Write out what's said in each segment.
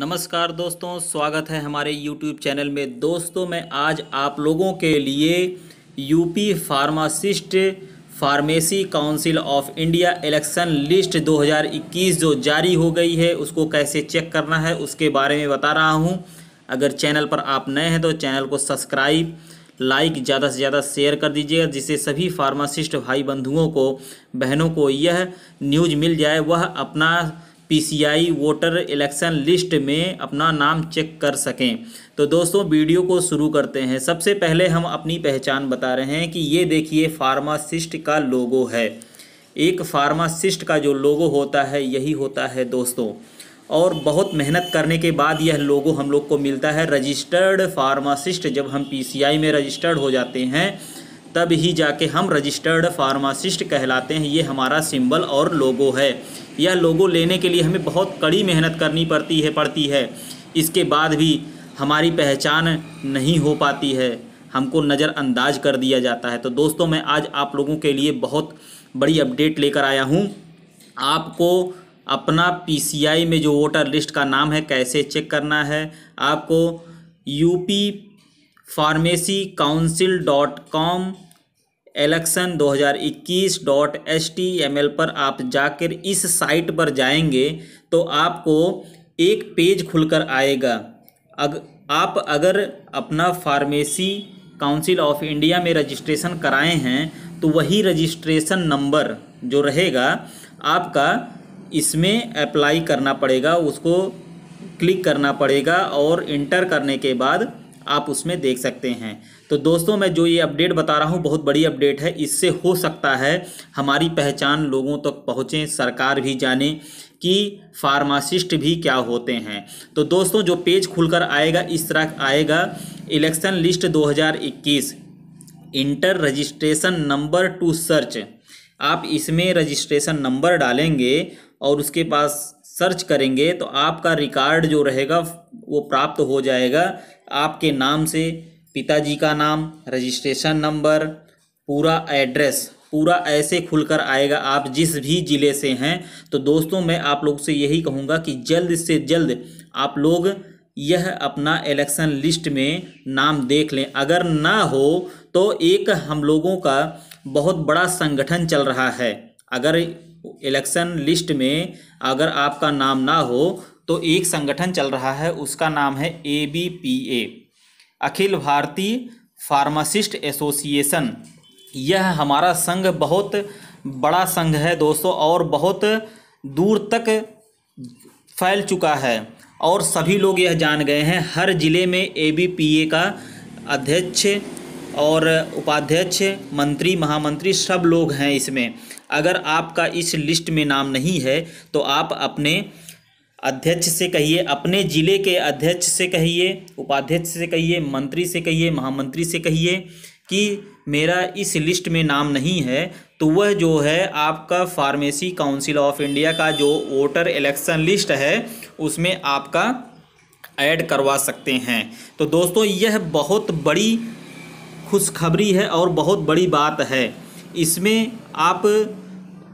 नमस्कार दोस्तों स्वागत है हमारे यूट्यूब चैनल में दोस्तों मैं आज आप लोगों के लिए UP pharmacist pharmacy council of India election list 2021 जो जारी हो गई है उसको कैसे चेक करना है उसके बारे में बता रहा हूं अगर चैनल पर आप नए हैं तो चैनल को सब्सक्राइब लाइक ज़्यादा से ज़्यादा शेयर कर दीजिएगा जिससे सभी फार्मासिस्ट भाई बंधुओं को बहनों को यह न्यूज़ मिल जाए वह अपना पीसीआई वोटर इलेक्शन लिस्ट में अपना नाम चेक कर सकें तो दोस्तों वीडियो को शुरू करते हैं सबसे पहले हम अपनी पहचान बता रहे हैं कि ये देखिए फार्मासिस्ट का लोगो है एक फार्मासिस्ट का जो लोगो होता है यही होता है दोस्तों और बहुत मेहनत करने के बाद यह लोगो हम लोग को मिलता है रजिस्टर्ड फार्मासिस्ट जब हम पीसीआई में रजिस्टर्ड हो जाते हैं तब ही जाके हम रजिस्टर्ड फार्मासिस्ट कहलाते हैं ये हमारा सिंबल और लोगो है यह लोगो लेने के लिए हमें बहुत कड़ी मेहनत करनी पड़ती है पड़ती है इसके बाद भी हमारी पहचान नहीं हो पाती है हमको नज़रअंदाज कर दिया जाता है तो दोस्तों मैं आज आप लोगों के लिए बहुत बड़ी अपडेट लेकर आया हूँ आपको अपना पीसीआई में जो वोटर लिस्ट का नाम है कैसे चेक करना है आपको UP pharmacy council dot com election इक्कीस dot S T M L पर आप जाकर इस साइट पर जाएंगे तो आपको एक पेज खुलकर आएगा अग आप अगर अपना फार्मेसी काउंसिल ऑफ इंडिया में रजिस्ट्रेशन कराए हैं तो वही रजिस्ट्रेशन नंबर जो रहेगा आपका इसमें अप्लाई करना पड़ेगा उसको क्लिक करना पड़ेगा और इंटर करने के बाद आप उसमें देख सकते हैं तो दोस्तों मैं जो ये अपडेट बता रहा हूँ बहुत बड़ी अपडेट है इससे हो सकता है हमारी पहचान लोगों तक तो पहुँचे सरकार भी जाने कि फार्मासिस्ट भी क्या होते हैं तो दोस्तों जो पेज खुलकर आएगा इस तरह आएगा election list 2021 enter registration number to search आप इसमें रजिस्ट्रेशन नंबर डालेंगे और उसके पास सर्च करेंगे तो आपका रिकॉर्ड जो रहेगा वो प्राप्त हो जाएगा आपके नाम से पिताजी का नाम रजिस्ट्रेशन नंबर पूरा एड्रेस पूरा ऐसे खुलकर आएगा आप जिस भी ज़िले से हैं तो दोस्तों मैं आप लोग से यही कहूँगा कि जल्द से जल्द आप लोग यह अपना इलेक्शन लिस्ट में नाम देख लें अगर ना हो तो एक हम लोगों का बहुत बड़ा संगठन चल रहा है अगर इलेक्शन लिस्ट में अगर आपका नाम ना हो तो एक संगठन चल रहा है उसका नाम है ए बी पी ए अखिल भारतीय फार्मासिस्ट एसोसिएशन यह हमारा संघ बहुत बड़ा संघ है दोस्तों और बहुत दूर तक फैल चुका है और सभी लोग यह जान गए हैं हर ज़िले में ए बी पी ए का अध्यक्ष और उपाध्यक्ष मंत्री महामंत्री सब लोग हैं इसमें अगर आपका इस लिस्ट में नाम नहीं है तो आप अपने अध्यक्ष से कहिए अपने ज़िले के अध्यक्ष से कहिए उपाध्यक्ष से कहिए मंत्री से कहिए महामंत्री से कहिए कि मेरा इस लिस्ट में नाम नहीं है तो वह जो है आपका फार्मेसी काउंसिल ऑफ इंडिया का जो वोटर इलेक्शन लिस्ट है उसमें आपका ऐड करवा सकते हैं तो दोस्तों यह बहुत बड़ी खुशखबरी है और बहुत बड़ी बात है इसमें आप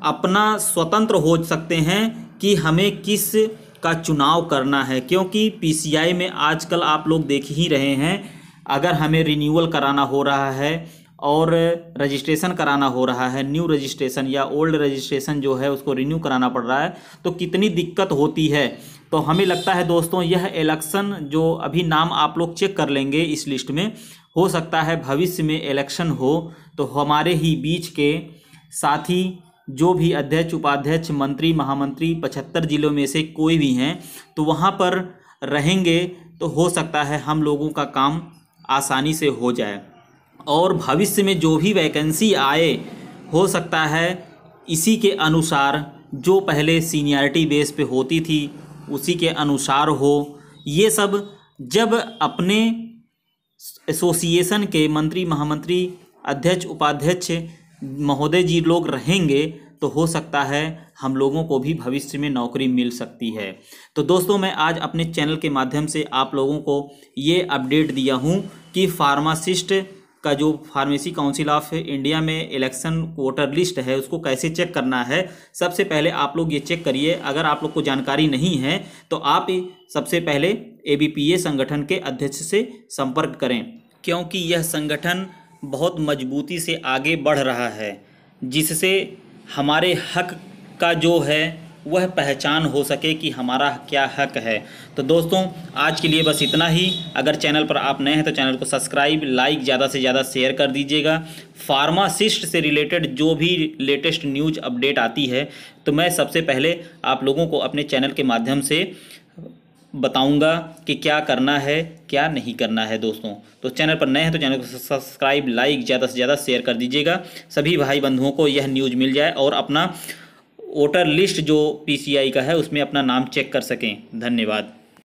अपना स्वतंत्र हो सकते हैं कि हमें किस का चुनाव करना है क्योंकि पीसीआई में आजकल आप लोग देख ही रहे हैं अगर हमें रिन्यूअल कराना हो रहा है और रजिस्ट्रेशन कराना हो रहा है न्यू रजिस्ट्रेशन या ओल्ड रजिस्ट्रेशन जो है उसको रिन्यू कराना पड़ रहा है तो कितनी दिक्कत होती है तो हमें लगता है दोस्तों यह इलेक्शन जो अभी नाम आप लोग चेक कर लेंगे इस लिस्ट में हो सकता है भविष्य में इलेक्शन हो तो हमारे ही बीच के साथी जो भी अध्यक्ष उपाध्यक्ष मंत्री महामंत्री पचहत्तर जिलों में से कोई भी हैं तो वहाँ पर रहेंगे तो हो सकता है हम लोगों का काम आसानी से हो जाए और भविष्य में जो भी वैकेंसी आए हो सकता है इसी के अनुसार जो पहले सीनियरिटी बेस पे होती थी उसी के अनुसार हो ये सब जब अपने एसोसिएशन के मंत्री महामंत्री अध्यक्ष उपाध्यक्ष महोदय जी लोग रहेंगे तो हो सकता है हम लोगों को भी भविष्य में नौकरी मिल सकती है तो दोस्तों मैं आज अपने चैनल के माध्यम से आप लोगों को ये अपडेट दिया हूँ कि फार्मासिस्ट का जो फार्मेसी काउंसिल ऑफ इंडिया में इलेक्शन वोटर लिस्ट है उसको कैसे चेक करना है सबसे पहले आप लोग ये चेक करिए अगर आप लोग को जानकारी नहीं है तो आप सबसे पहले ए संगठन के अध्यक्ष से संपर्क करें क्योंकि यह संगठन बहुत मजबूती से आगे बढ़ रहा है जिससे हमारे हक का जो है वह पहचान हो सके कि हमारा क्या हक है तो दोस्तों आज के लिए बस इतना ही अगर चैनल पर आप नए हैं तो चैनल को सब्सक्राइब लाइक ज़्यादा से ज़्यादा शेयर कर दीजिएगा फार्मासिस्ट से रिलेटेड जो भी लेटेस्ट न्यूज अपडेट आती है तो मैं सबसे पहले आप लोगों को अपने चैनल के माध्यम से बताऊंगा कि क्या करना है क्या नहीं करना है दोस्तों तो चैनल पर नए हैं तो चैनल को सब्सक्राइब लाइक ज़्यादा से ज़्यादा शेयर कर दीजिएगा सभी भाई बंधुओं को यह न्यूज़ मिल जाए और अपना वोटर लिस्ट जो पीसीआई का है उसमें अपना नाम चेक कर सकें धन्यवाद